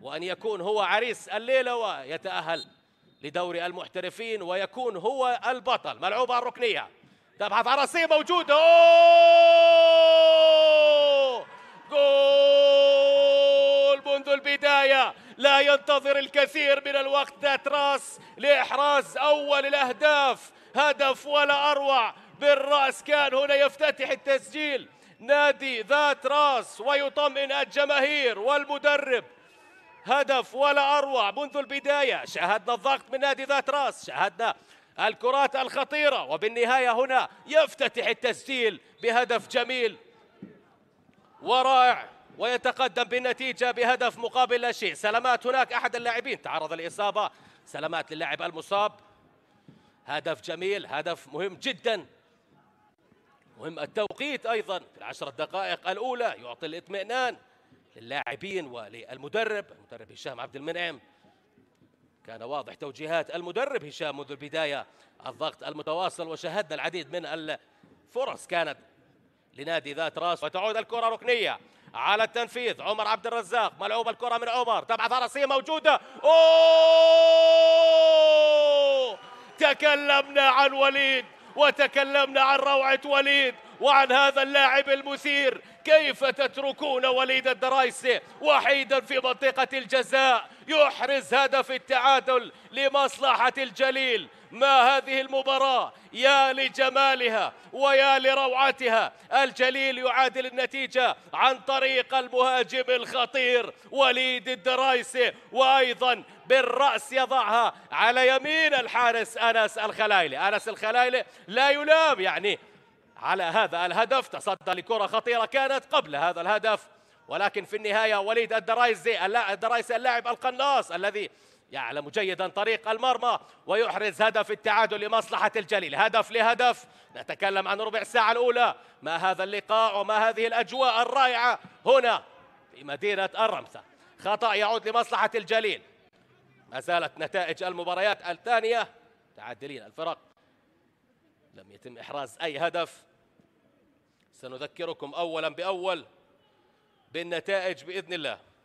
وأن يكون هو عريس الليلة ويتأهل لدوري المحترفين ويكون هو البطل ملعوبة الركنية تبحث عن رصيد موجودة جول منذ البداية لا ينتظر الكثير من الوقت ذات راس لإحراز أول الأهداف هدف ولا أروع بالرأس كان هنا يفتتح التسجيل نادي ذات راس ويطمئن الجماهير والمدرب هدف ولا أروع منذ البداية شاهدنا الضغط من نادي ذات راس شاهدنا الكرات الخطيرة وبالنهاية هنا يفتتح التسجيل بهدف جميل ورائع ويتقدم بالنتيجة بهدف مقابل لا شيء سلامات هناك أحد اللاعبين تعرض الإصابة سلامات للاعب المصاب هدف جميل هدف مهم جدا مهم التوقيت أيضا في العشر دقائق الأولى يعطي الإطمئنان للاعبين وللمدرب المدرب هشام عبد المنعم كان واضح توجيهات المدرب هشام منذ البداية الضغط المتواصل وشاهدنا العديد من الفرص كانت لنادي ذات راس وتعود الكرة ركنية على التنفيذ عمر عبد الرزاق ملعوب الكرة من عمر تبعث رأسية موجودة أوه تكلمنا عن وليد وتكلمنا عن روعة وليد وعن هذا اللاعب المثير كيف تتركون وليد الدرايسي وحيدا في منطقة الجزاء يحرز هدف التعادل لمصلحة الجليل ما هذه المباراة يا لجمالها ويا لروعتها الجليل يعادل النتيجة عن طريق المهاجم الخطير وليد الدرايسي وأيضا بالرأس يضعها على يمين الحارس أنس الخلايلي أنس الخلايلي لا يلام يعني على هذا الهدف تصدى لكرة خطيرة كانت قبل هذا الهدف ولكن في النهاية وليد الدرايزي الدرايزي اللاعب القناص الذي يعلم جيدا طريق المرمى ويحرز هدف التعادل لمصلحة الجليل هدف لهدف نتكلم عن ربع ساعة الأولى ما هذا اللقاء وما هذه الأجواء الرائعة هنا في مدينة الرمسة خطأ يعود لمصلحة الجليل ما زالت نتائج المباريات الثانية تعادلين الفرق لم يتم إحراز أي هدف سنذكركم أولا بأول بالنتائج بإذن الله